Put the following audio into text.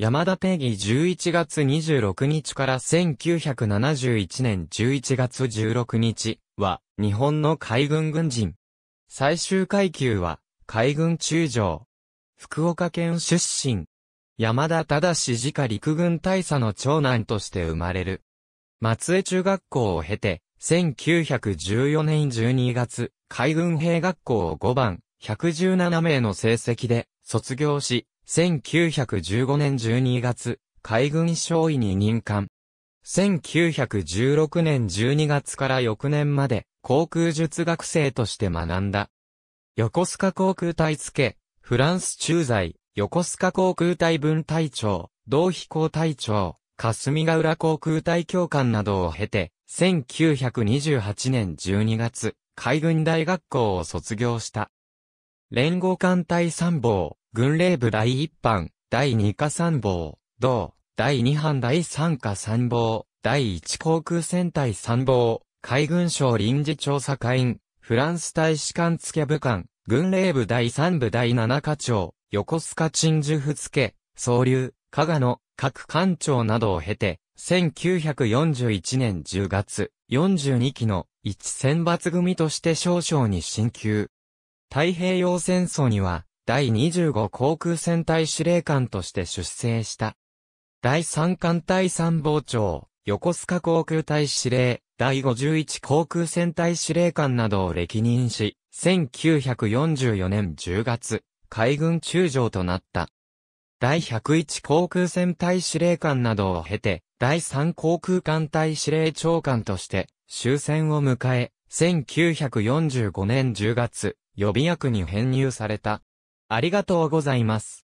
山田ペギ11月26日から1971年11月16日は日本の海軍軍人。最終階級は海軍中将。福岡県出身。山田忠史家陸軍大佐の長男として生まれる。松江中学校を経て、1914年12月、海軍兵学校を5番、117名の成績で卒業し、1915年12月、海軍少尉に任官。1916年12月から翌年まで、航空術学生として学んだ。横須賀航空隊付、フランス駐在、横須賀航空隊分隊長、同飛行隊長、霞ヶ浦航空隊教官などを経て、1928年12月、海軍大学校を卒業した。連合艦隊参謀、軍令部第一班、第二課参謀、同、第二班第三課参謀、第一航空戦隊参謀、海軍省臨時調査会員、フランス大使館付部官、軍令部第三部第七課長、横須賀鎮守府付、総流、加賀の各官庁などを経て、1941年10月、42期の一選抜組として少将に進級。太平洋戦争には、第25航空戦隊司令官として出征した。第3艦隊参謀長、横須賀航空隊司令、第51航空戦隊司令官などを歴任し、1944年10月、海軍中将となった。第101航空戦隊司令官などを経て、第3航空艦隊司令長官として、終戦を迎え、1945年10月、予備役に編入された。ありがとうございます。